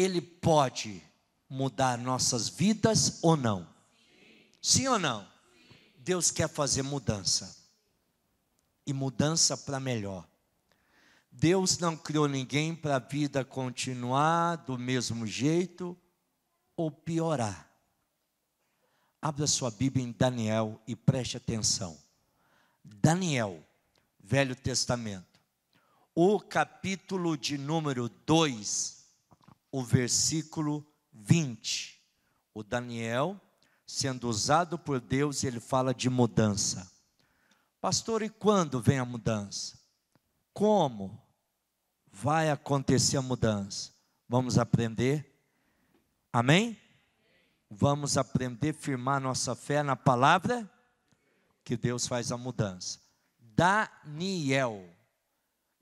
ele pode mudar nossas vidas ou não? Sim, Sim ou não? Sim. Deus quer fazer mudança. E mudança para melhor. Deus não criou ninguém para a vida continuar do mesmo jeito ou piorar. Abra sua Bíblia em Daniel e preste atenção. Daniel, Velho Testamento, o capítulo de número 2 o versículo 20. O Daniel, sendo usado por Deus, ele fala de mudança. Pastor, e quando vem a mudança? Como vai acontecer a mudança? Vamos aprender? Amém? Vamos aprender a firmar nossa fé na palavra que Deus faz a mudança. Daniel,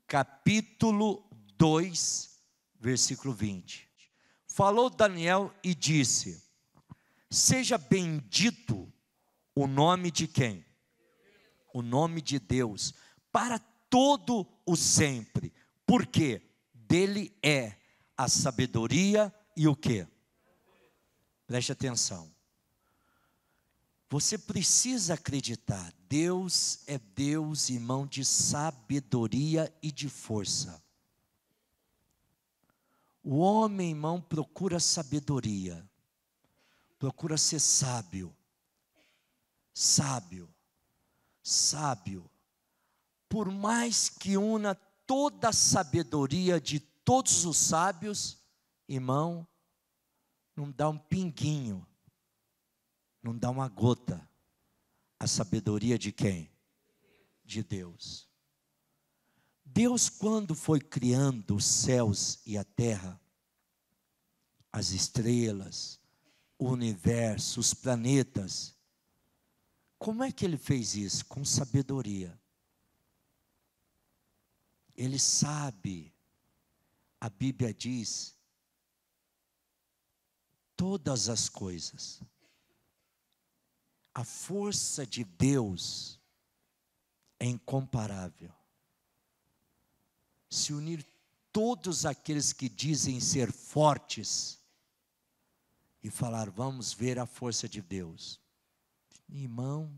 capítulo 2, versículo 20. Falou Daniel e disse: Seja bendito o nome de quem? O nome de Deus, para todo o sempre, porque dele é a sabedoria e o que? Preste atenção. Você precisa acreditar, Deus é Deus, irmão, de sabedoria e de força. O homem, irmão, procura sabedoria, procura ser sábio, sábio, sábio. Por mais que una toda a sabedoria de todos os sábios, irmão, não dá um pinguinho, não dá uma gota a sabedoria de quem? De Deus. Deus, quando foi criando os céus e a terra, as estrelas, o universo, os planetas, como é que ele fez isso? Com sabedoria. Ele sabe, a Bíblia diz, todas as coisas. A força de Deus é incomparável se unir todos aqueles que dizem ser fortes e falar: vamos ver a força de Deus. Irmão,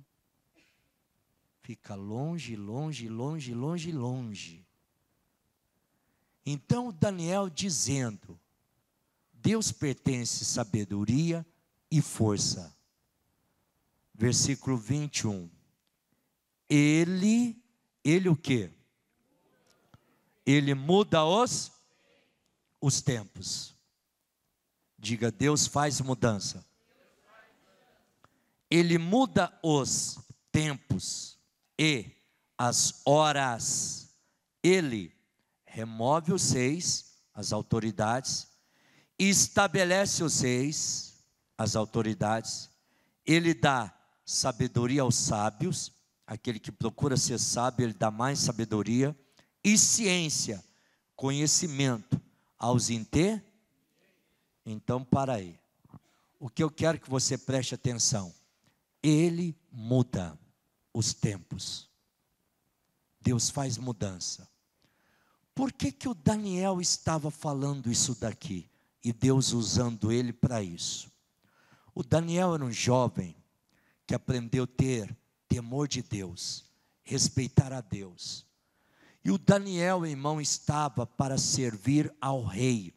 fica longe, longe, longe, longe, longe. Então Daniel dizendo: Deus pertence sabedoria e força. Versículo 21. Ele, ele o quê? Ele muda os, os tempos. Diga, Deus faz mudança. Ele muda os tempos e as horas. Ele remove os seis, as autoridades, estabelece os seis, as autoridades. Ele dá sabedoria aos sábios, aquele que procura ser sábio, ele dá mais sabedoria e ciência, conhecimento aos inte. Então, para aí. O que eu quero que você preste atenção. Ele muda os tempos. Deus faz mudança. Por que, que o Daniel estava falando isso daqui? E Deus usando ele para isso. O Daniel era um jovem que aprendeu a ter temor de Deus, respeitar a Deus. E o Daniel, irmão, estava para servir ao rei.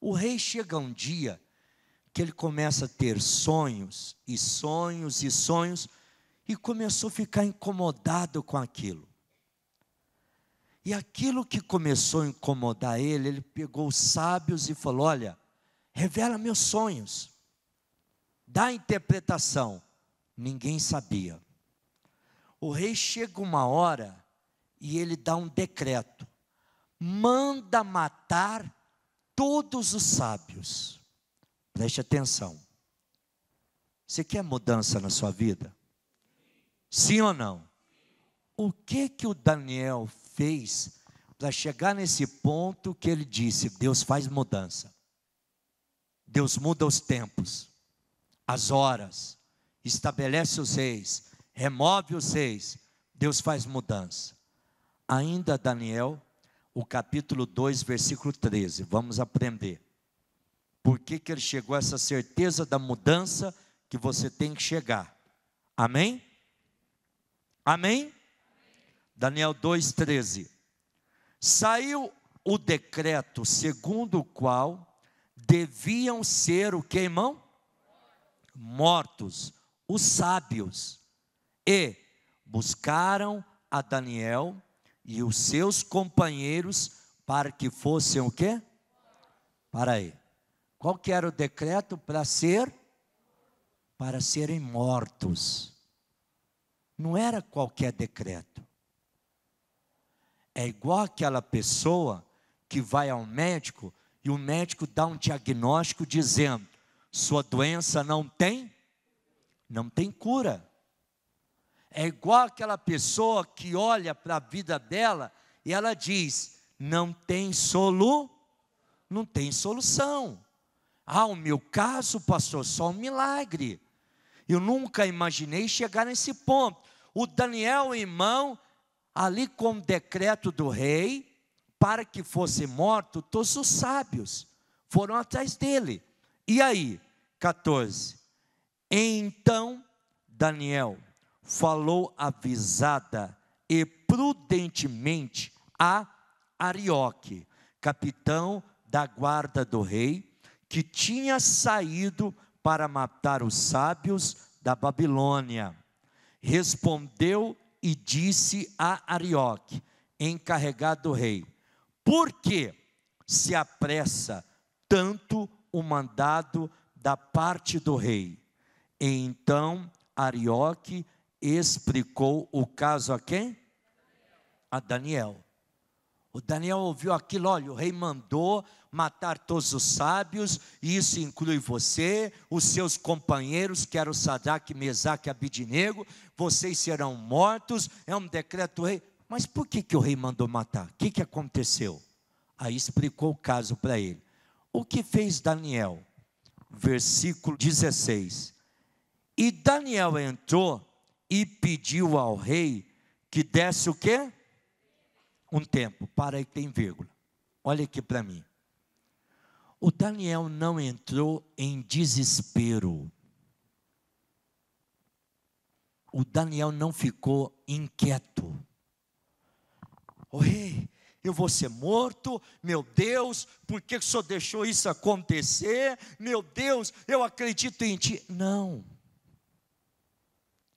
O rei chega um dia que ele começa a ter sonhos e sonhos e sonhos e começou a ficar incomodado com aquilo. E aquilo que começou a incomodar ele, ele pegou os sábios e falou: Olha, revela meus sonhos, dá a interpretação. Ninguém sabia. O rei chega uma hora e ele dá um decreto: manda matar todos os sábios. Preste atenção. Você quer mudança na sua vida? Sim ou não? O que que o Daniel fez para chegar nesse ponto que ele disse: Deus faz mudança. Deus muda os tempos, as horas, estabelece os reis, remove os reis. Deus faz mudança. Ainda Daniel, o capítulo 2, versículo 13. Vamos aprender. Por que, que ele chegou a essa certeza da mudança que você tem que chegar? Amém? Amém? Daniel 2, 13. Saiu o decreto segundo o qual deviam ser o que, irmão? Mortos, os sábios. E buscaram a Daniel e os seus companheiros para que fossem o quê? Para aí. Qual que era o decreto para ser? Para serem mortos. Não era qualquer decreto. É igual aquela pessoa que vai ao médico e o médico dá um diagnóstico dizendo: sua doença não tem não tem cura. É igual aquela pessoa que olha para a vida dela e ela diz: não tem solu, não tem solução. Ah, o meu caso, pastor, só um milagre. Eu nunca imaginei chegar nesse ponto. O Daniel, irmão, ali com o decreto do rei, para que fosse morto, todos os sábios foram atrás dele. E aí, 14. Então Daniel falou avisada e prudentemente a Arioque, capitão da guarda do rei, que tinha saído para matar os sábios da Babilônia. Respondeu e disse a Arioque, encarregado do rei: Por que se apressa tanto o mandado da parte do rei? E então Arioque explicou o caso a quem? A Daniel. O Daniel ouviu aquilo, olha, o rei mandou matar todos os sábios, e isso inclui você, os seus companheiros, que eram Sadraque, Mesaque e Abidinego, vocês serão mortos, é um decreto do rei. Mas por que, que o rei mandou matar? O que, que aconteceu? Aí explicou o caso para ele. O que fez Daniel? Versículo 16. E Daniel entrou e pediu ao rei que desse o quê? Um tempo. Para aí que tem vírgula. Olha aqui para mim. O Daniel não entrou em desespero. O Daniel não ficou inquieto. O rei, eu vou ser morto, meu Deus, por que o senhor deixou isso acontecer? Meu Deus, eu acredito em ti. Não.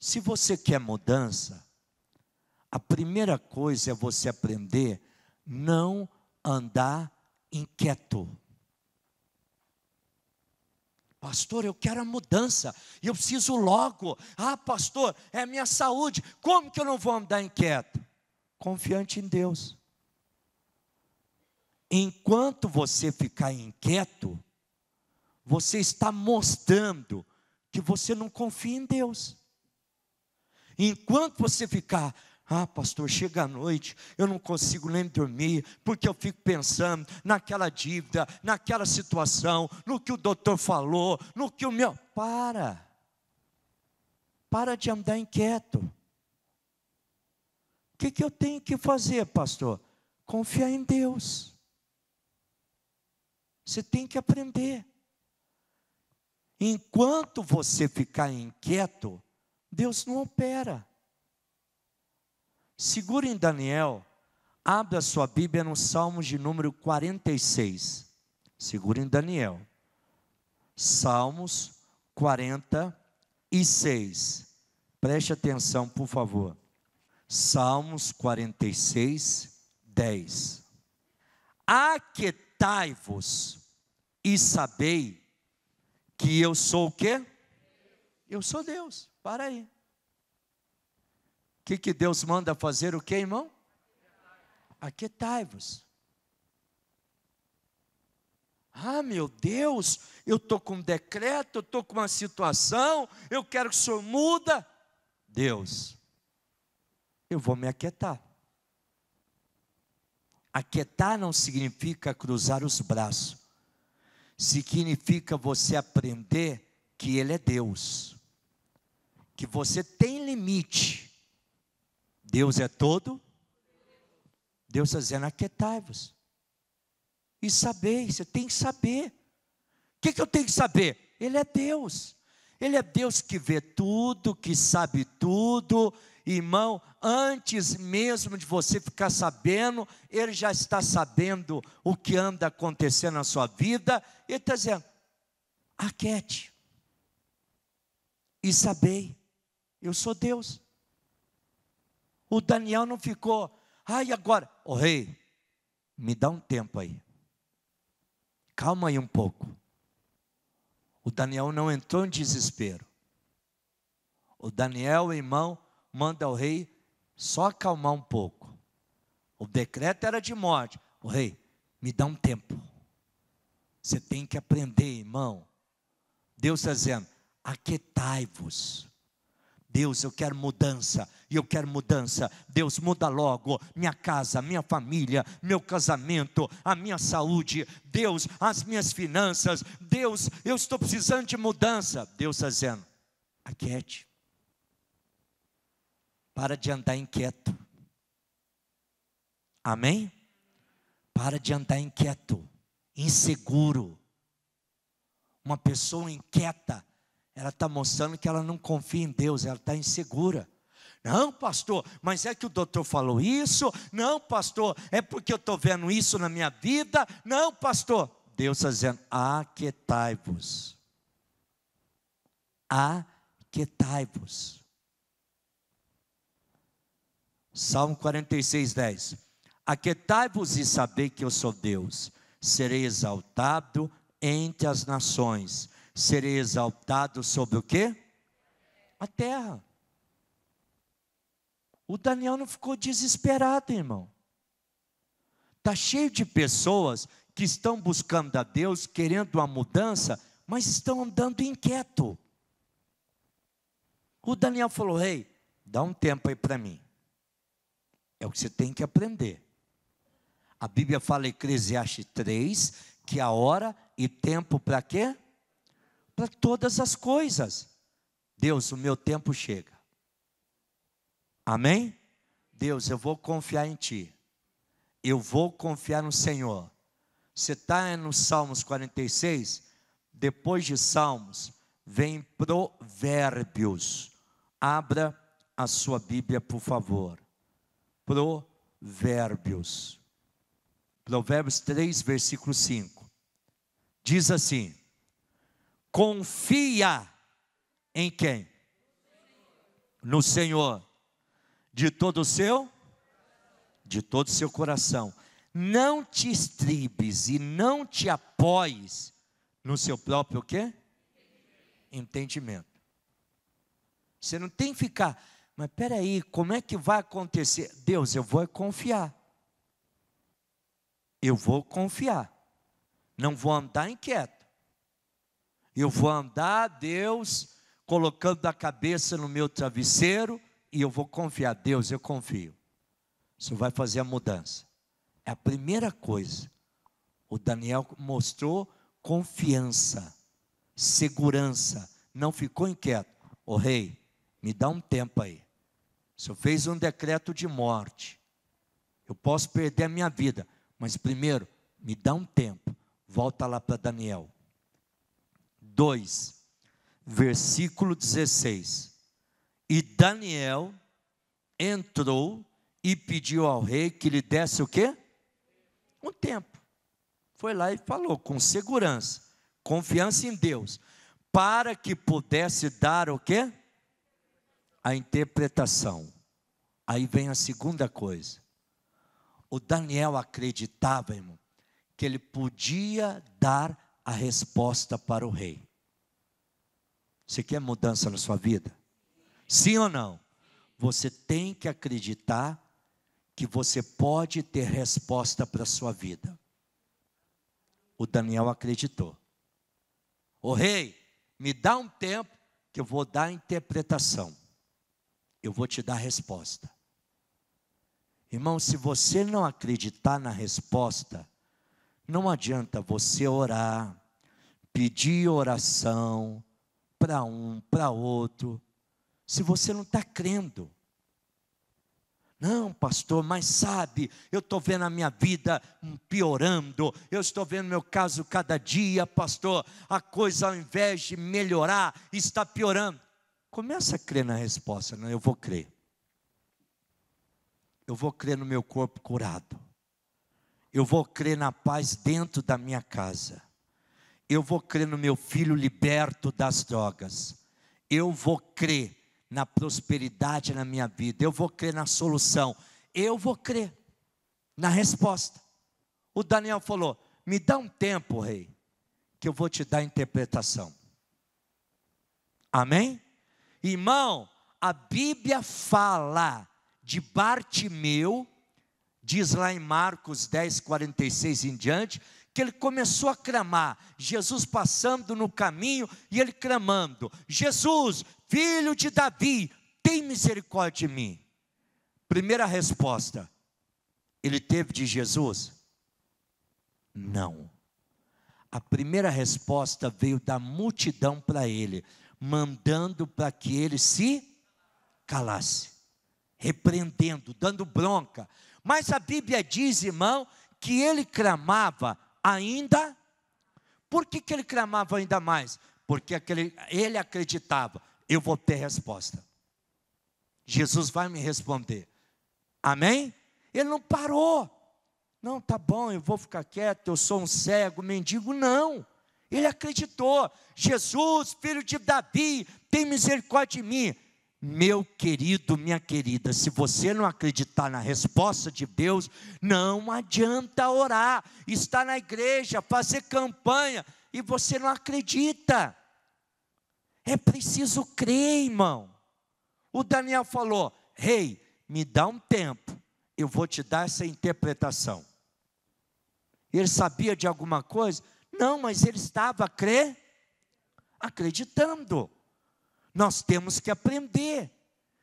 Se você quer mudança, a primeira coisa é você aprender não andar inquieto. Pastor, eu quero a mudança, e eu preciso logo. Ah, pastor, é minha saúde. Como que eu não vou andar inquieto? Confiante em Deus. Enquanto você ficar inquieto, você está mostrando que você não confia em Deus. Enquanto você ficar ah, pastor, chega a noite, eu não consigo nem dormir, porque eu fico pensando naquela dívida, naquela situação, no que o doutor falou, no que o meu. Para! Para de andar inquieto. O que, que eu tenho que fazer, pastor? Confiar em Deus. Você tem que aprender. Enquanto você ficar inquieto, Deus não opera. Segura em Daniel, abra sua Bíblia no Salmos de número 46. Segura em Daniel. Salmos 46. Preste atenção, por favor. Salmos 46, 10. Aquetai-vos e sabei que eu sou o quê? Eu sou Deus. Para aí. O que, que Deus manda fazer o que, irmão? Aquietai-vos. Ah, meu Deus, eu estou com um decreto, eu estou com uma situação, eu quero que o Senhor muda. Deus, eu vou me aquietar. Aquietar não significa cruzar os braços, significa você aprender que Ele é Deus que você tem limite. Deus é todo. Deus está dizendo: aquietai-vos. E saber, você tem que saber. O que, que eu tenho que saber? Ele é Deus. Ele é Deus que vê tudo, que sabe tudo. Irmão, antes mesmo de você ficar sabendo, Ele já está sabendo o que anda acontecendo na sua vida. Ele está dizendo: aquete e sabei eu sou Deus. O Daniel não ficou, ai, ah, agora, o oh, rei, me dá um tempo aí. Calma aí um pouco. O Daniel não entrou em desespero. O Daniel, irmão, manda ao rei só acalmar um pouco. O decreto era de morte. O rei, me dá um tempo. Você tem que aprender, irmão. Deus está dizendo: aquetai vos Deus, eu quero mudança, e eu quero mudança. Deus, muda logo minha casa, minha família, meu casamento, a minha saúde. Deus, as minhas finanças. Deus, eu estou precisando de mudança. Deus está dizendo: aquiete. Para de andar inquieto. Amém? Para de andar inquieto, inseguro. Uma pessoa inquieta, ela está mostrando que ela não confia em Deus, ela está insegura. Não, pastor, mas é que o doutor falou isso. Não, pastor, é porque eu estou vendo isso na minha vida. Não, pastor. Deus está dizendo: aquetai vos aquetai vos Salmo 46, 10. aquetai vos e sabei que eu sou Deus. Serei exaltado entre as nações serei exaltado sobre o quê? A terra. O Daniel não ficou desesperado, irmão. Está cheio de pessoas que estão buscando a Deus, querendo uma mudança, mas estão andando inquieto. O Daniel falou: Rei, hey, dá um tempo aí para mim. É o que você tem que aprender. A Bíblia fala em Eclesiastes 3 que a hora e tempo para quê? para todas as coisas. Deus, o meu tempo chega. Amém? Deus, eu vou confiar em Ti. Eu vou confiar no Senhor. Você está no Salmos 46, depois de Salmos, vem Provérbios. Abra a sua Bíblia, por favor. Provérbios. Provérbios 3, versículo 5. Diz assim: confia em quem? No Senhor, de todo o seu, de todo o seu coração. Não te estribes e não te apoies no seu próprio quê? Entendimento. Você não tem que ficar, mas peraí, como é que vai acontecer? Deus, eu vou confiar. Eu vou confiar. Não vou andar inquieto. Eu vou andar, Deus, colocando a cabeça no meu travesseiro e eu vou confiar. Deus, eu confio. Isso vai fazer a mudança. É a primeira coisa. O Daniel mostrou confiança, segurança, não ficou inquieto. O oh, rei, me dá um tempo aí. O senhor fez um decreto de morte. Eu posso perder a minha vida, mas primeiro, me dá um tempo. Volta lá para Daniel. 2, versículo 16. E Daniel entrou e pediu ao rei que lhe desse o quê? Um tempo. Foi lá e falou com segurança, confiança em Deus, para que pudesse dar o quê? A interpretação. Aí vem a segunda coisa. O Daniel acreditava, irmão, que ele podia dar a resposta para o rei. Você quer mudança na sua vida? Sim ou não? Você tem que acreditar que você pode ter resposta para a sua vida. O Daniel acreditou. O rei, me dá um tempo que eu vou dar a interpretação. Eu vou te dar a resposta. Irmão, se você não acreditar na resposta, não adianta você orar, pedir oração, para um, para outro, se você não está crendo. Não, pastor, mas sabe, eu estou vendo a minha vida piorando, eu estou vendo meu caso cada dia, pastor, a coisa ao invés de melhorar, está piorando. Começa a crer na resposta, não, eu vou crer. Eu vou crer no meu corpo curado. Eu vou crer na paz dentro da minha casa. Eu vou crer no meu filho liberto das drogas. Eu vou crer na prosperidade na minha vida. Eu vou crer na solução. Eu vou crer na resposta. O Daniel falou: Me dá um tempo, rei, que eu vou te dar a interpretação. Amém? Irmão, a Bíblia fala de Bartimeu, diz lá em Marcos 10, 46 em diante, que ele começou a clamar. Jesus passando no caminho e ele clamando: Jesus, filho de Davi, tem misericórdia de mim. Primeira resposta: ele teve de Jesus? Não. A primeira resposta veio da multidão para ele, mandando para que ele se calasse, repreendendo, dando bronca. Mas a Bíblia diz, irmão, que ele clamava ainda. Por que, que ele clamava ainda mais? Porque aquele, ele acreditava: eu vou ter resposta. Jesus vai me responder. Amém? Ele não parou. Não, tá bom, eu vou ficar quieto, eu sou um cego, mendigo. Não. Ele acreditou. Jesus, filho de Davi, tem misericórdia de mim. Meu querido, minha querida, se você não acreditar na resposta de Deus, não adianta orar, estar na igreja, fazer campanha e você não acredita. É preciso crer, irmão. O Daniel falou: Rei, hey, me dá um tempo, eu vou te dar essa interpretação. Ele sabia de alguma coisa? Não, mas ele estava a crer, acreditando. Nós temos que aprender.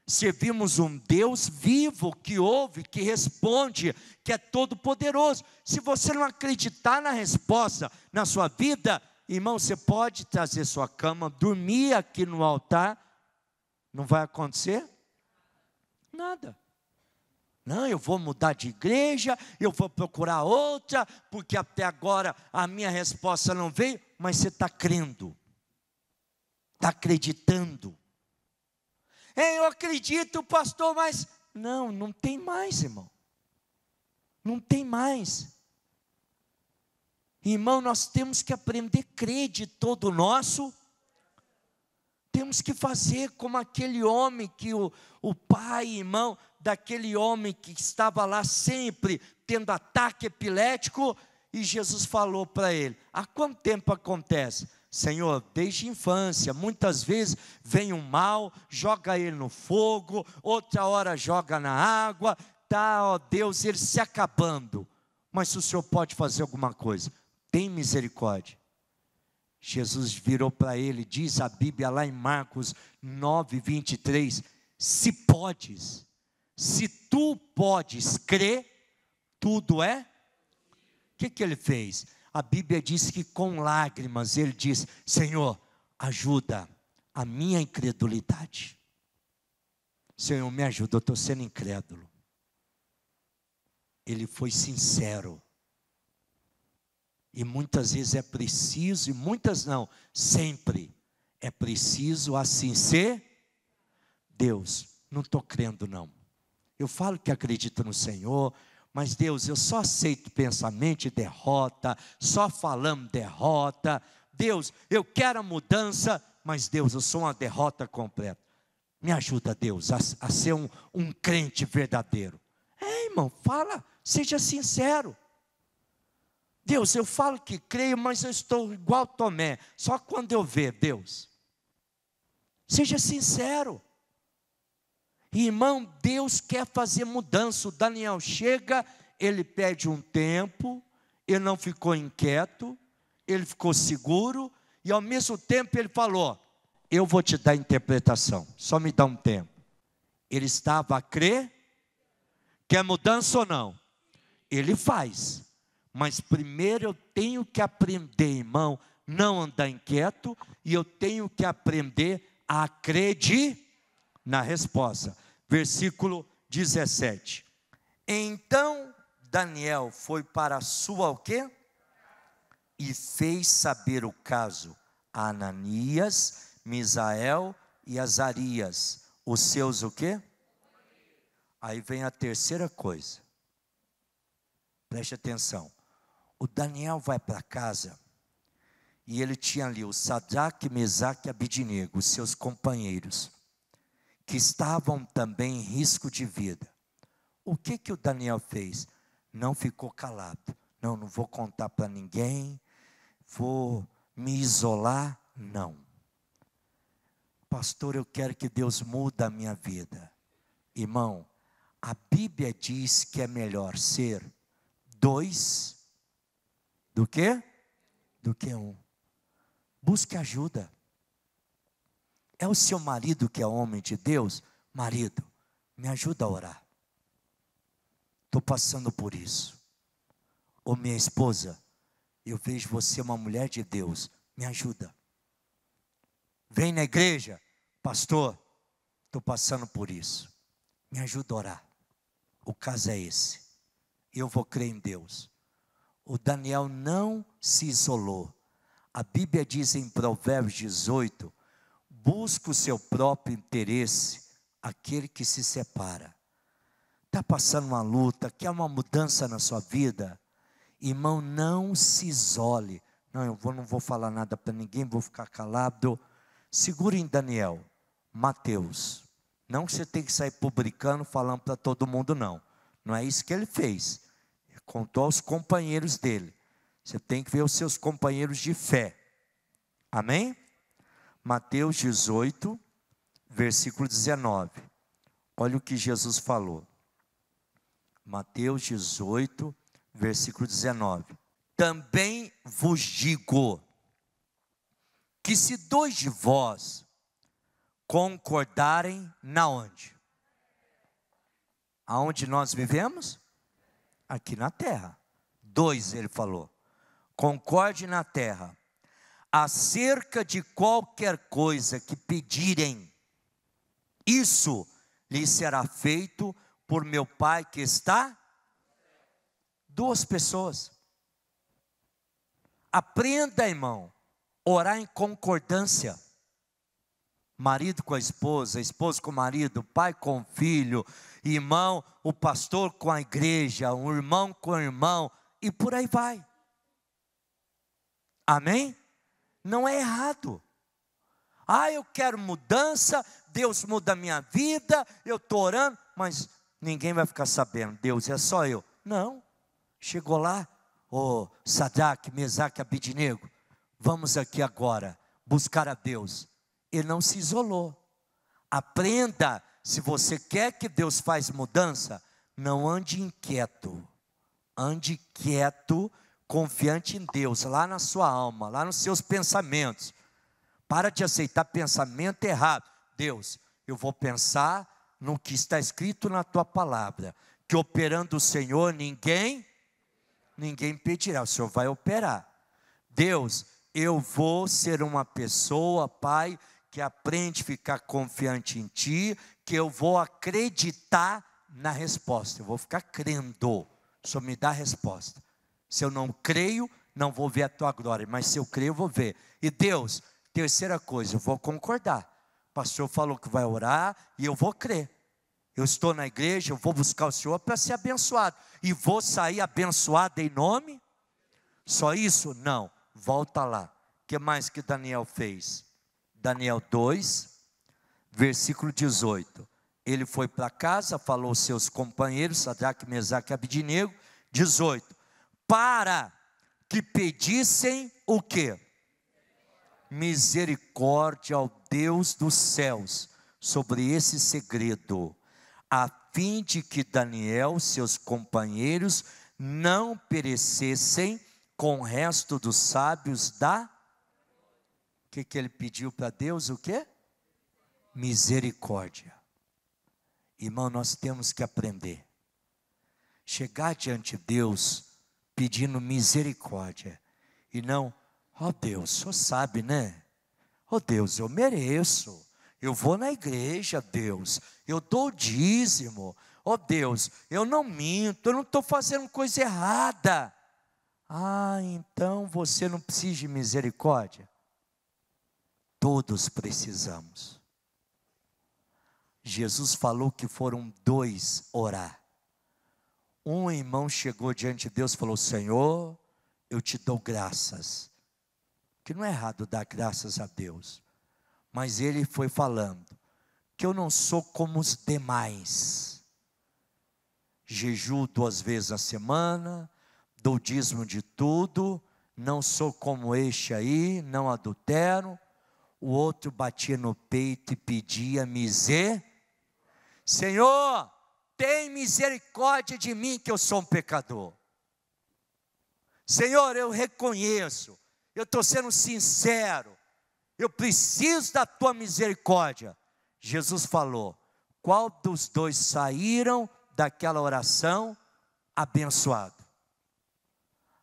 Servimos um Deus vivo que ouve, que responde, que é todo poderoso. Se você não acreditar na resposta na sua vida, irmão, você pode trazer sua cama, dormir aqui no altar, não vai acontecer nada. Não, eu vou mudar de igreja, eu vou procurar outra, porque até agora a minha resposta não veio, mas você está crendo. Está acreditando? É, eu acredito, pastor, mas não, não tem mais, irmão. Não tem mais. Irmão, nós temos que aprender a crer de todo o nosso. Temos que fazer como aquele homem que o, o pai, irmão, daquele homem que estava lá sempre tendo ataque epilético, e Jesus falou para ele: há quanto tempo acontece? Senhor, desde a infância, muitas vezes vem um mal, joga ele no fogo, outra hora joga na água, tá, ó Deus, ele se acabando. Mas se o Senhor pode fazer alguma coisa, tem misericórdia. Jesus virou para ele, diz a Bíblia lá em Marcos 9, 23, se podes, se tu podes crer, tudo é. O que, que ele fez? a Bíblia diz que com lágrimas ele diz: Senhor, ajuda a minha incredulidade. Senhor, me ajuda, eu estou sendo incrédulo. Ele foi sincero. E muitas vezes é preciso, e muitas não, sempre é preciso assim ser. Deus, não estou crendo, não. Eu falo que acredito no Senhor, mas Deus, eu só aceito pensamente derrota, só falamos derrota. Deus, eu quero a mudança, mas Deus, eu sou uma derrota completa. Me ajuda, Deus, a, a ser um, um crente verdadeiro. É, irmão, fala, seja sincero. Deus, eu falo que creio, mas eu estou igual Tomé, só quando eu ver, Deus. Seja sincero. Irmão, Deus quer fazer mudança. O Daniel chega, ele pede um tempo, ele não ficou inquieto, ele ficou seguro, e ao mesmo tempo ele falou: Eu vou te dar interpretação, só me dá um tempo. Ele estava a crer, quer é mudança ou não? Ele faz, mas primeiro eu tenho que aprender, irmão, não andar inquieto, e eu tenho que aprender a acreditar na resposta versículo 17. Então Daniel foi para sua o quê? E fez saber o caso a Ananias, Misael e Azarias, os seus o quê? Aí vem a terceira coisa. Preste atenção. O Daniel vai para casa e ele tinha ali o Sadraque, Mesaque e Abidinego, os seus companheiros que estavam também em risco de vida. O que que o Daniel fez? Não ficou calado. Não, não vou contar para ninguém. Vou me isolar? Não. Pastor, eu quero que Deus muda a minha vida. Irmão, a Bíblia diz que é melhor ser dois do que do que um. Busque ajuda. É o seu marido que é homem de Deus? Marido, me ajuda a orar. Estou passando por isso. Ou minha esposa, eu vejo você uma mulher de Deus, me ajuda. Vem na igreja, pastor, estou passando por isso. Me ajuda a orar. O caso é esse. Eu vou crer em Deus. O Daniel não se isolou. A Bíblia diz em Provérbios 18, busca o seu próprio interesse, aquele que se separa. Está passando uma luta, quer uma mudança na sua vida? Irmão, não se isole. Não, eu vou, não vou falar nada para ninguém, vou ficar calado. Segure em Daniel, Mateus. Não que você tem que sair publicando, falando para todo mundo, não. Não é isso que ele fez. Ele contou aos companheiros dele. Você tem que ver os seus companheiros de fé. Amém? Mateus 18, versículo 19. Olha o que Jesus falou. Mateus 18, versículo 19. Também vos digo que se dois de vós concordarem na onde? Aonde nós vivemos? Aqui na terra. Dois, ele falou. Concorde na terra acerca de qualquer coisa que pedirem, isso lhe será feito por meu Pai que está. Duas pessoas. Aprenda, irmão, orar em concordância. Marido com a esposa, esposa com o marido, pai com o filho, irmão, o pastor com a igreja, um irmão com o irmão, e por aí vai. Amém? não é errado. Ah, eu quero mudança, Deus muda a minha vida, eu estou orando, mas ninguém vai ficar sabendo, Deus é só eu. Não, chegou lá, o oh, Sadraque, Mesaque, Abidinego, vamos aqui agora buscar a Deus. Ele não se isolou. Aprenda, se você quer que Deus faz mudança, não ande inquieto. Ande quieto confiante em Deus, lá na sua alma, lá nos seus pensamentos. Para de aceitar pensamento errado. Deus, eu vou pensar no que está escrito na tua palavra, que operando o Senhor, ninguém ninguém pedirá, o Senhor vai operar. Deus, eu vou ser uma pessoa, Pai, que aprende a ficar confiante em ti, que eu vou acreditar na resposta, eu vou ficar crendo. O Senhor me dá a resposta. Se eu não creio, não vou ver a tua glória, mas se eu creio, eu vou ver. E Deus, terceira coisa, eu vou concordar. O pastor falou que vai orar e eu vou crer. Eu estou na igreja, eu vou buscar o Senhor para ser abençoado. E vou sair abençoado em nome? Só isso? Não. Volta lá. O que mais que Daniel fez? Daniel 2, versículo 18. Ele foi para casa, falou aos seus companheiros, Sadraque, Mesaque e Abidinego. 18 para que pedissem o que? Misericórdia ao Deus dos céus sobre esse segredo, a fim de que Daniel, seus companheiros, não perecessem com o resto dos sábios da. O que, que ele pediu para Deus? O que? Misericórdia. Irmão, nós temos que aprender. Chegar diante de Deus pedindo misericórdia e não, ó oh Deus, só sabe, né? Ó oh Deus, eu mereço. Eu vou na igreja, Deus. Eu dou o dízimo. Ó oh Deus, eu não minto, eu não estou fazendo coisa errada. Ah, então você não precisa de misericórdia? Todos precisamos. Jesus falou que foram dois orar. Um irmão chegou diante de Deus e falou: Senhor, eu te dou graças. Que não é errado dar graças a Deus, mas ele foi falando que eu não sou como os demais. Jejuo duas vezes a semana, dou dízimo de tudo, não sou como este aí, não adultero. O outro batia no peito e pedia miser. Senhor, tem misericórdia de mim, que eu sou um pecador. Senhor, eu reconheço, eu estou sendo sincero, eu preciso da tua misericórdia. Jesus falou: qual dos dois saíram daquela oração abençoado?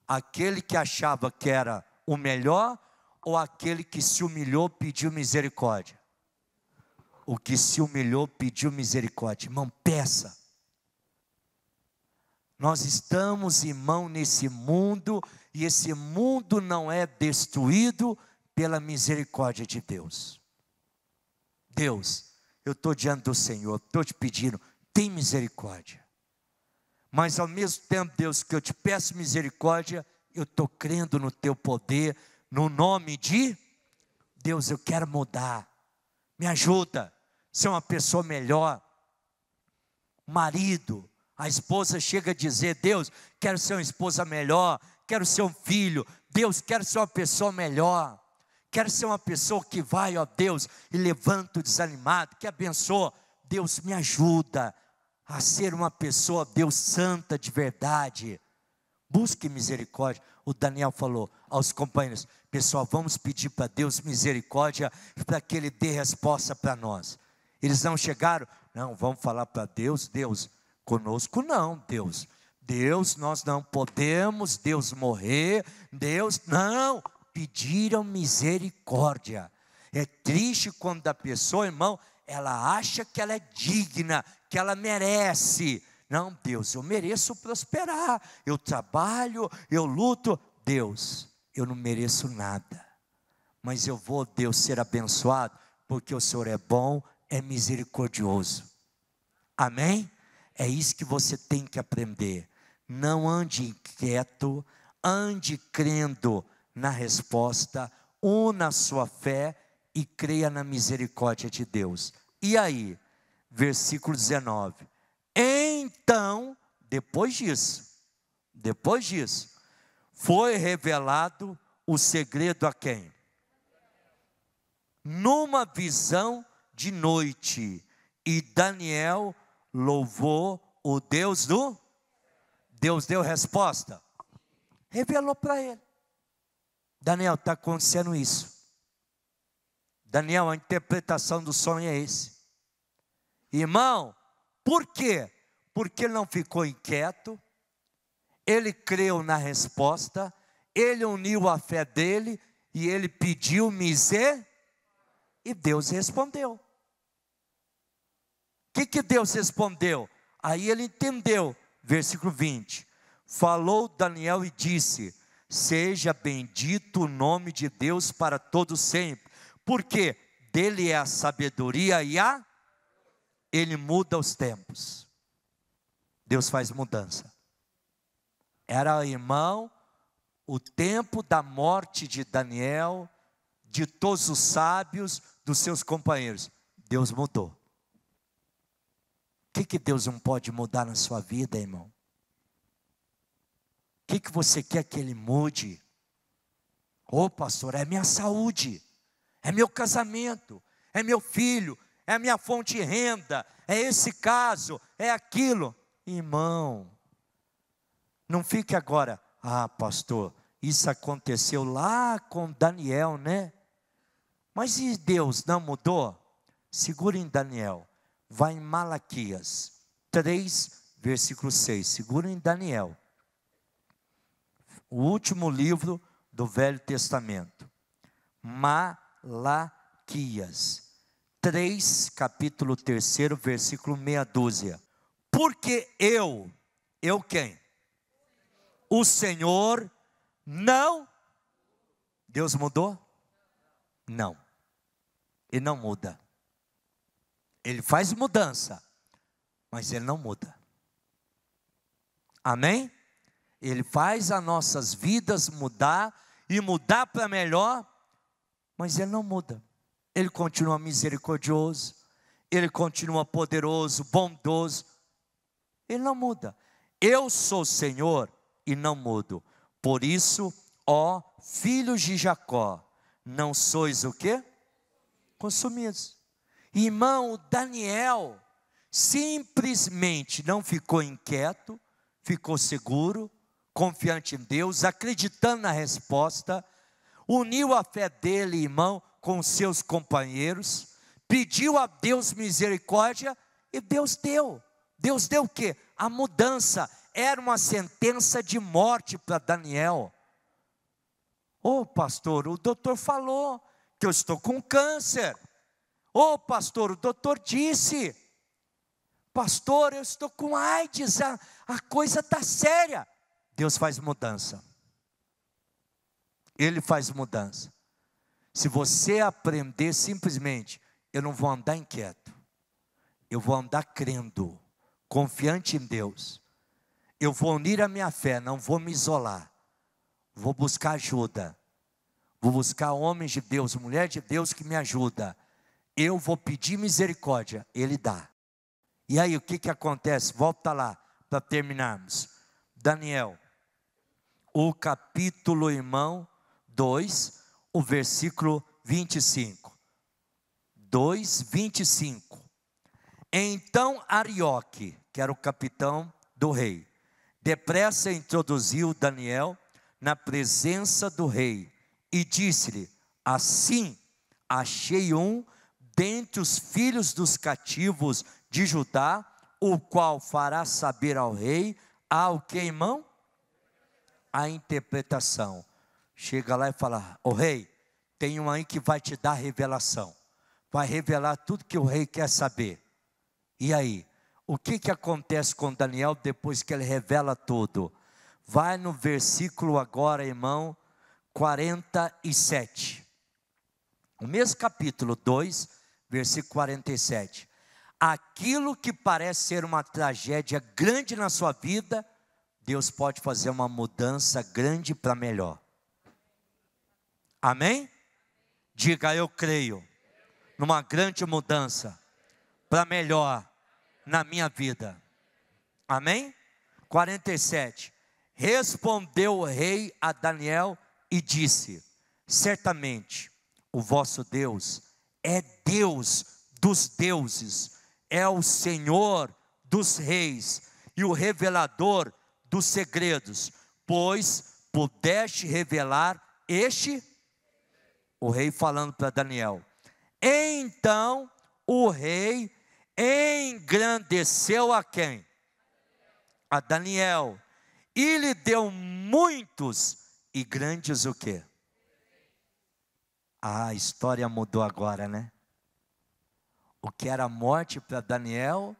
Aquele que achava que era o melhor ou aquele que se humilhou pediu misericórdia? O que se humilhou pediu misericórdia. Irmão, peça nós estamos, irmão, nesse mundo e esse mundo não é destruído pela misericórdia de Deus. Deus, eu estou diante do Senhor, estou te pedindo, tem misericórdia. Mas ao mesmo tempo, Deus, que eu te peço misericórdia, eu estou crendo no teu poder, no nome de Deus, eu quero mudar. Me ajuda, ser uma pessoa melhor. Marido, a esposa chega a dizer: Deus, quero ser uma esposa melhor, quero ser um filho, Deus, quero ser uma pessoa melhor. Quero ser uma pessoa que vai, ó Deus, e levanta o desanimado, que abençoa. Deus, me ajuda a ser uma pessoa, Deus, santa de verdade. Busque misericórdia. O Daniel falou aos companheiros: pessoal, vamos pedir para Deus misericórdia para que Ele dê resposta para nós. Eles não chegaram, não, vamos falar para Deus, Deus, Conosco não, Deus. Deus, nós não podemos, Deus morrer, Deus, não. Pediram misericórdia. É triste quando a pessoa, irmão, ela acha que ela é digna, que ela merece. Não, Deus, eu mereço prosperar, eu trabalho, eu luto. Deus, eu não mereço nada, mas eu vou, Deus, ser abençoado, porque o Senhor é bom, é misericordioso. Amém? É isso que você tem que aprender. Não ande inquieto, ande crendo na resposta, una a sua fé e creia na misericórdia de Deus. E aí, versículo 19. Então, depois disso, depois disso, foi revelado o segredo a quem? Numa visão de noite, e Daniel louvou o Deus do. Deus deu resposta. Revelou para ele. Daniel, está acontecendo isso. Daniel, a interpretação do sonho é esse. Irmão, por quê? Porque ele não ficou inquieto, ele creu na resposta, ele uniu a fé dele e ele pediu miser, e Deus respondeu que, que Deus respondeu? Aí ele entendeu, versículo 20: Falou Daniel e disse: Seja bendito o nome de Deus para todo sempre, porque dele é a sabedoria e a ele muda os tempos. Deus faz mudança. Era irmão, o tempo da morte de Daniel, de todos os sábios, dos seus companheiros. Deus mudou. O que, que Deus não pode mudar na sua vida, irmão? O que, que você quer que Ele mude? Ô oh, pastor, é minha saúde, é meu casamento, é meu filho, é minha fonte de renda, é esse caso, é aquilo. Irmão, não fique agora, ah, pastor, isso aconteceu lá com Daniel, né? Mas e Deus não mudou? Segura em Daniel vai em Malaquias 3, versículo 6. Segura em Daniel, o último livro do Velho Testamento. Malaquias 3, capítulo 3, versículo meia dúzia. Porque eu, eu quem? O Senhor não. Deus mudou? Não. E não muda. Ele faz mudança, mas ele não muda. Amém? Ele faz as nossas vidas mudar e mudar para melhor, mas ele não muda. Ele continua misericordioso, ele continua poderoso, bondoso. Ele não muda. Eu sou o Senhor e não mudo. Por isso, ó filhos de Jacó, não sois o quê? Consumidos. Irmão, Daniel simplesmente não ficou inquieto, ficou seguro, confiante em Deus, acreditando na resposta, uniu a fé dele, irmão, com seus companheiros, pediu a Deus misericórdia e Deus deu. Deus deu o quê? A mudança. Era uma sentença de morte para Daniel. Ô oh, pastor, o doutor falou que eu estou com câncer. Ô oh, pastor, o doutor disse, pastor, eu estou com AIDS, a, a coisa está séria. Deus faz mudança. Ele faz mudança. Se você aprender simplesmente, eu não vou andar inquieto, eu vou andar crendo, confiante em Deus, eu vou unir a minha fé, não vou me isolar, vou buscar ajuda, vou buscar homens de Deus, mulher de Deus que me ajuda, eu vou pedir misericórdia, ele dá. E aí o que, que acontece? Volta lá para terminarmos. Daniel, o capítulo, irmão, 2, o versículo 25. 2, 25. Então Arioque, que era o capitão do rei, depressa introduziu Daniel na presença do rei e disse-lhe: Assim achei um dentre os filhos dos cativos de Judá, o qual fará saber ao rei, ao que irmão? A interpretação. Chega lá e fala: O rei, tem um aí que vai te dar revelação, vai revelar tudo que o rei quer saber. E aí? O que, que acontece com Daniel depois que ele revela tudo? Vai no versículo agora, irmão, 47. O mesmo capítulo 2, versículo 47. Aquilo que parece ser uma tragédia grande na sua vida, Deus pode fazer uma mudança grande para melhor. Amém? Diga, eu creio numa grande mudança para melhor na minha vida. Amém? 47. Respondeu o rei a Daniel e disse: Certamente o vosso Deus é Deus dos deuses, é o Senhor dos reis e o revelador dos segredos, pois pudeste revelar este, o rei falando para Daniel. Então o rei engrandeceu a quem? A Daniel. E lhe deu muitos e grandes o quê? Ah, a história mudou agora, né? O que era morte para Daniel,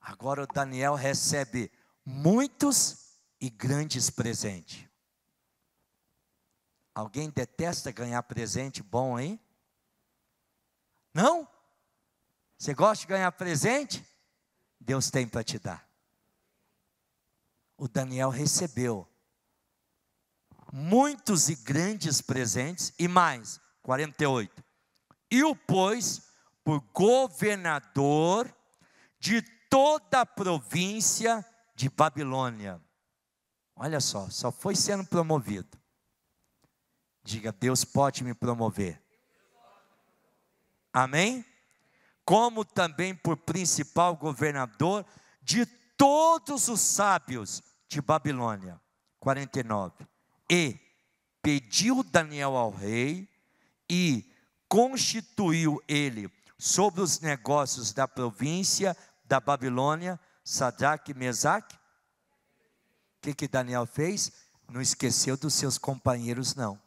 agora o Daniel recebe muitos e grandes presentes. Alguém detesta ganhar presente bom aí? Não? Você gosta de ganhar presente? Deus tem para te dar. O Daniel recebeu muitos e grandes presentes e mais, 48. E o pôs por governador de toda a província de Babilônia. Olha só, só foi sendo promovido. Diga, Deus pode me promover. Amém? Como também por principal governador de todos os sábios de Babilônia. 49. E pediu Daniel ao rei e constituiu ele sobre os negócios da província da Babilônia, Sadraque e Mesaque. O que, que Daniel fez? Não esqueceu dos seus companheiros, não.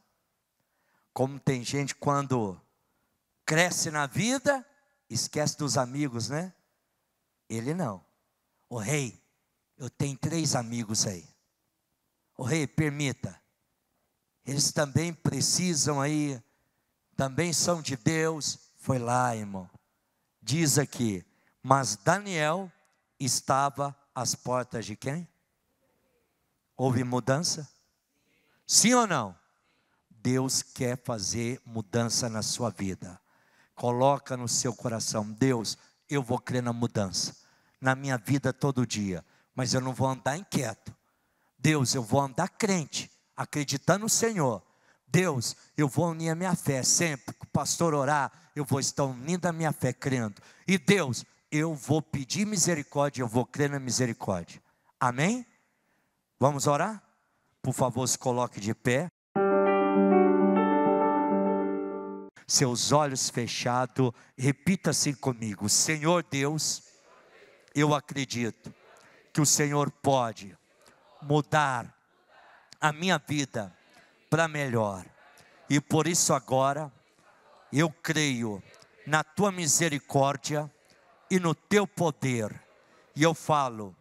Como tem gente quando cresce na vida, esquece dos amigos, né? Ele não. O rei, eu tenho três amigos aí. O rei, permita. Eles também precisam aí também são de Deus. Foi lá, irmão. Diz aqui, mas Daniel estava às portas de quem? Houve mudança? Sim ou não? Deus quer fazer mudança na sua vida. Coloca no seu coração, Deus, eu vou crer na mudança na minha vida todo dia, mas eu não vou andar inquieto. Deus, eu vou andar crente, acreditando no Senhor, Deus, eu vou unir a minha fé sempre. Que o pastor orar, eu vou estar unindo a minha fé, crendo. E Deus, eu vou pedir misericórdia, eu vou crer na misericórdia. Amém? Vamos orar? Por favor, se coloque de pé. Seus olhos fechados, repita assim comigo: Senhor Deus, eu acredito que o Senhor pode mudar a minha vida para melhor. E por isso agora eu creio na tua misericórdia e no teu poder. E eu falo,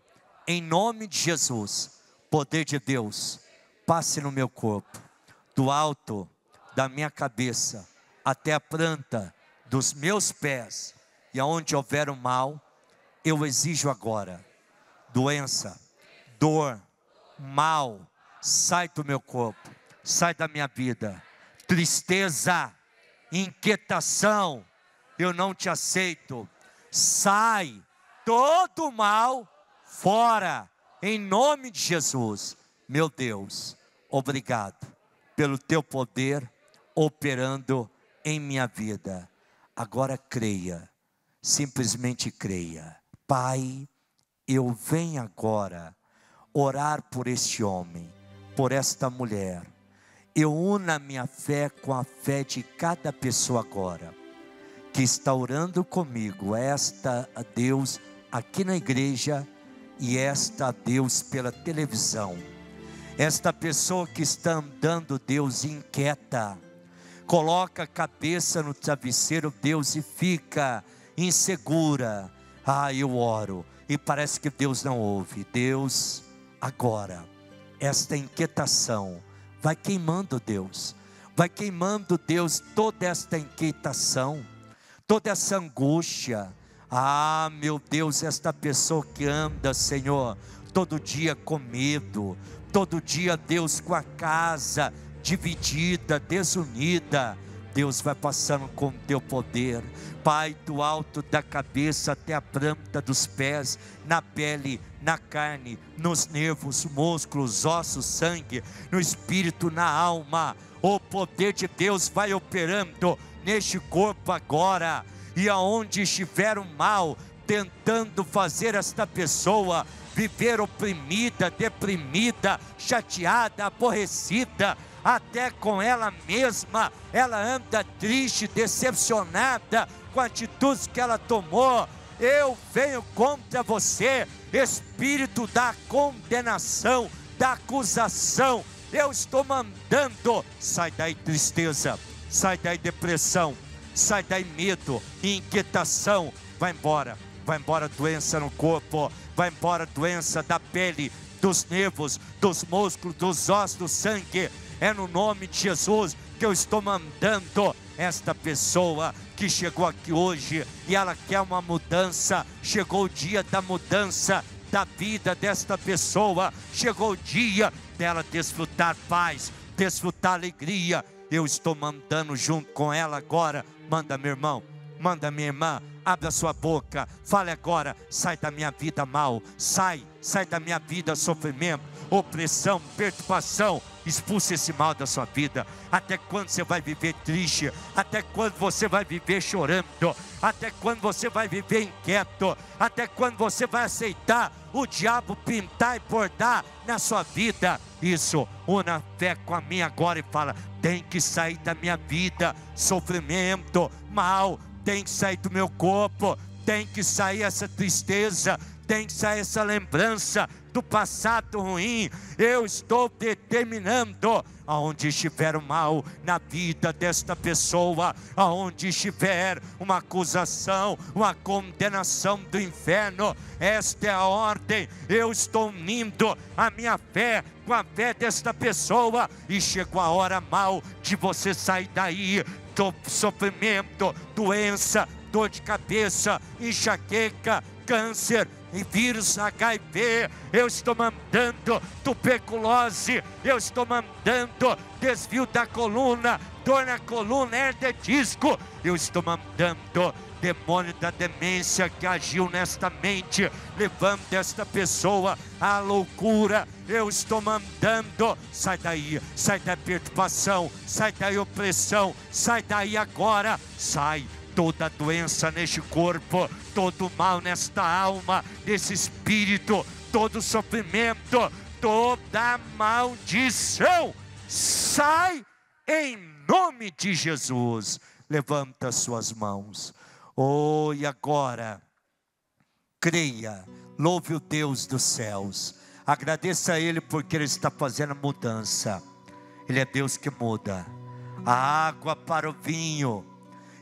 em nome de Jesus, poder de Deus, passe no meu corpo, do alto da minha cabeça até a planta dos meus pés, e aonde houver o mal, eu exijo agora doença, dor, mal, sai do meu corpo sai da minha vida. Tristeza, inquietação, eu não te aceito. Sai todo mal fora, em nome de Jesus. Meu Deus, obrigado pelo teu poder operando em minha vida. Agora creia, simplesmente creia. Pai, eu venho agora orar por este homem, por esta mulher eu uno a minha fé com a fé de cada pessoa agora, que está orando comigo, esta a Deus aqui na igreja e esta a Deus pela televisão. Esta pessoa que está andando, Deus, inquieta, coloca a cabeça no travesseiro, Deus, e fica insegura. Ah, eu oro, e parece que Deus não ouve. Deus, agora, esta inquietação Vai queimando Deus, vai queimando Deus toda esta inquietação, toda essa angústia. Ah, meu Deus, esta pessoa que anda, Senhor, todo dia com medo, todo dia, Deus, com a casa dividida, desunida Deus vai passando com o teu poder, Pai, do alto da cabeça até a planta dos pés, na pele, na carne, nos nervos, músculos, ossos, sangue, no espírito, na alma. O poder de Deus vai operando neste corpo agora, e aonde estiver o mal tentando fazer esta pessoa viver oprimida, deprimida, chateada, aborrecida, até com ela mesma. Ela anda triste, decepcionada com atitudes que ela tomou. Eu venho contra você, espírito da condenação, da acusação. Eu estou mandando. Sai daí tristeza, sai daí depressão, sai daí medo, inquietação. Vai embora, vai embora doença no corpo, vai embora doença da pele, dos nervos, dos músculos, dos ossos, do sangue é no nome de Jesus que eu estou mandando esta pessoa que chegou aqui hoje e ela quer uma mudança. Chegou o dia da mudança da vida desta pessoa. Chegou o dia dela desfrutar paz, desfrutar alegria. Eu estou mandando junto com ela agora. Manda, meu irmão manda minha irmã, abra sua boca, fale agora, sai da minha vida mal, sai, sai da minha vida sofrimento, opressão, perturbação, expulse esse mal da sua vida. Até quando você vai viver triste? Até quando você vai viver chorando? Até quando você vai viver inquieto? Até quando você vai aceitar o diabo pintar e bordar na sua vida? Isso, una fé com a minha agora e fala: tem que sair da minha vida, sofrimento, mal, tem que sair do meu corpo, tem que sair essa tristeza, tem que sair essa lembrança do passado ruim. Eu estou determinando aonde estiver o mal na vida desta pessoa, aonde estiver uma acusação, uma condenação do inferno. Esta é a ordem. Eu estou unindo a minha fé com a fé desta pessoa e chegou a hora mal de você sair daí, sofrimento, doença, dor de cabeça, enxaqueca, câncer, e vírus HIV, eu estou mandando tuberculose, eu estou mandando desvio da coluna, dor na coluna, hernia disco, eu estou mandando demônio da demência que agiu nesta mente, levando esta pessoa à loucura. Eu estou mandando, sai daí, sai da perturbação, sai da opressão, sai daí agora, sai toda doença neste corpo, todo mal nesta alma, nesse espírito, todo sofrimento, toda maldição, sai em nome de Jesus. Levanta suas mãos. Oh, e agora, creia, louve o Deus dos céus, agradeça a Ele porque Ele está fazendo mudança. Ele é Deus que muda a água para o vinho,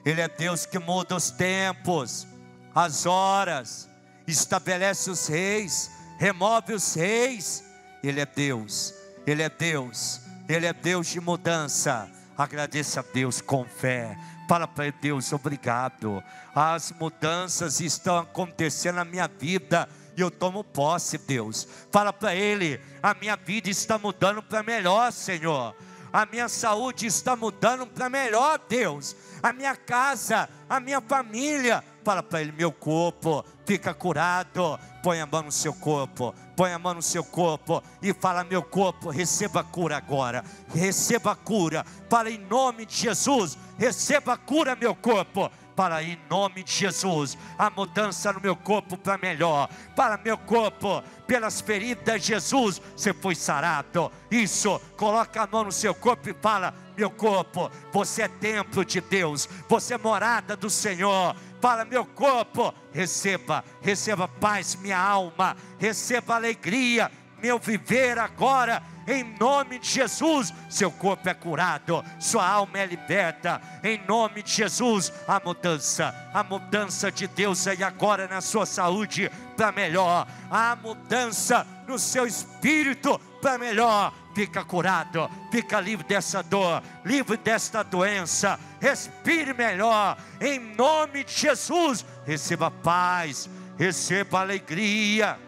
Ele é Deus que muda os tempos, as horas, estabelece os reis, remove os reis. Ele é Deus, Ele é Deus, Ele é Deus de mudança. Agradeça a Deus com fé. Fala para Deus, obrigado. As mudanças estão acontecendo na minha vida e eu tomo posse, Deus. Fala para Ele: a minha vida está mudando para melhor, Senhor. A minha saúde está mudando para melhor, Deus. A minha casa, a minha família. Fala para Ele: meu corpo fica curado. Põe a mão no seu corpo, põe a mão no seu corpo e fala: meu corpo, receba a cura agora. Receba a cura. Fala em nome de Jesus receba cura meu corpo para em nome de Jesus, a mudança no meu corpo para melhor, para meu corpo, pelas feridas de Jesus, você foi sarado. Isso, coloca a mão no seu corpo e fala: meu corpo, você é templo de Deus, você é morada do Senhor. Para meu corpo, receba, receba paz, minha alma, receba alegria, meu viver agora em nome de Jesus, seu corpo é curado, sua alma é liberta, em nome de Jesus, a mudança, a mudança de Deus aí agora na sua saúde para melhor, a mudança no seu espírito para melhor, fica curado, fica livre dessa dor, livre desta doença, respire melhor, em nome de Jesus, receba paz, receba alegria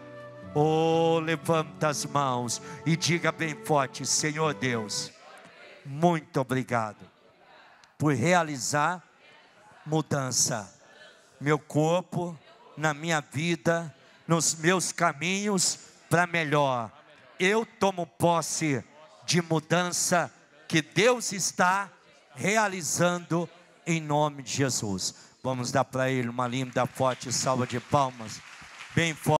Oh, levanta as mãos e diga bem forte: Senhor Deus, muito obrigado por realizar mudança. Meu corpo, na minha vida, nos meus caminhos para melhor. Eu tomo posse de mudança que Deus está realizando em nome de Jesus. Vamos dar para ele uma linda, forte salva de palmas, bem forte.